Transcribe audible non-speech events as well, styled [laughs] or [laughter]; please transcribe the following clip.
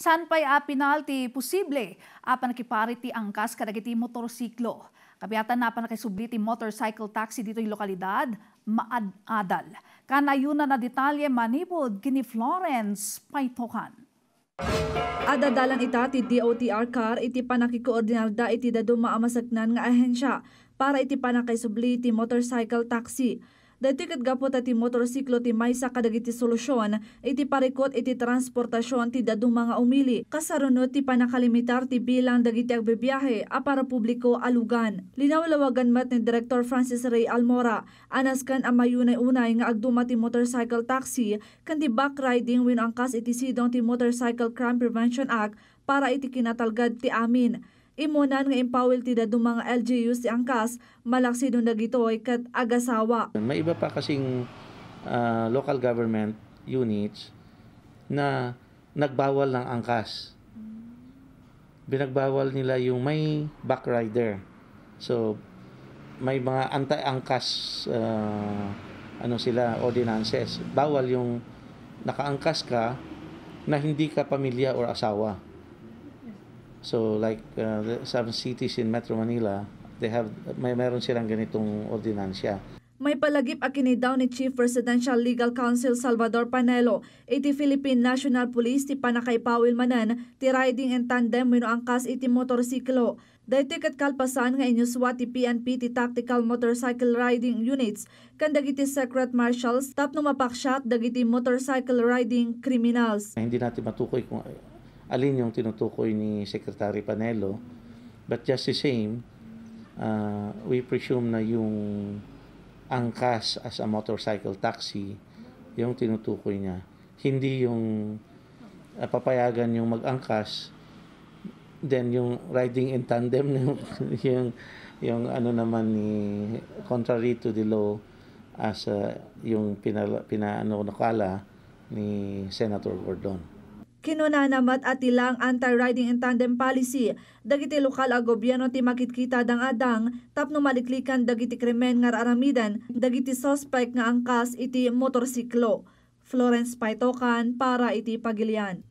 San pay a ah, penalty posible apan ah, nakipariti ang kas kadagiti motorsiklo. Kabiatan na pa nakisubli ti motorcycle taxi dito'y lokalidad, maad-adal. Kanayuna na detalye manipod kini Florence Paitokan. Adadalan ita ti DOTR car iti panakikoordinal da iti daduma amasagnan nga ahensya para iti panakisubli ti motorcycle taxi Daytoy ket gapot ti motorsiklo ti maysa kadagiti solusyon iti parikot iti transportasyon ti dadu mga umili. Kasaruno ti panakalimitar ti bilang dagiti agbebiyahe a para publiko alugan. Linawlawagan mat ni Director Francis Ray Almora anaskan ang mayunay unay nga agduma ti motorcycle taxi kan ti back riding win angkas iti sidong ti Motorcycle Crime Prevention Act para iti kinatalgad ti amin. Imunan nga impawil ti dadu mga LGUs si angkas, malaksi nung dagitoy kat agasawa. May iba pa kasing uh, local government units na nagbawal ng angkas. Binagbawal nila yung may backrider. So, may mga anti-angkas uh, ano sila ordinances. Bawal yung nakaangkas ka na hindi ka pamilya or asawa. So like uh, the, some cities in Metro Manila, they have may meron silang ganitong ordinansya. May palagip akini akinidaw ni Chief Presidential Legal Counsel Salvador Panelo, iti Philippine National Police ti Panakay Pawil Manan, ti riding in tandem wino angkas iti motorsiklo. Daytoy ket kalpasan nga inyuswa ti PNP ti Tactical Motorcycle Riding Units kan dagiti Secret Marshals tapno mapaksyat dagiti motorcycle riding criminals. Hindi natin matukoy kung alin yung tinutukoy ni Secretary Panelo. But just the same, uh, we presume na yung angkas as a motorcycle taxi yung tinutukoy niya. Hindi yung uh, papayagan yung mag-angkas then yung riding in tandem [laughs] yung, yung yung ano naman ni contrary to the law as uh, yung pinala, pinaano nakala ni Senator Gordon. Kinunanamat at tilang anti-riding and tandem policy, dagiti lokal a gobyerno ti makitkita dang adang, tapno maliklikan dagiti krimen nga aramidan, dagiti suspect nga angkas iti motorsiklo. Florence Paitokan para iti pagilian.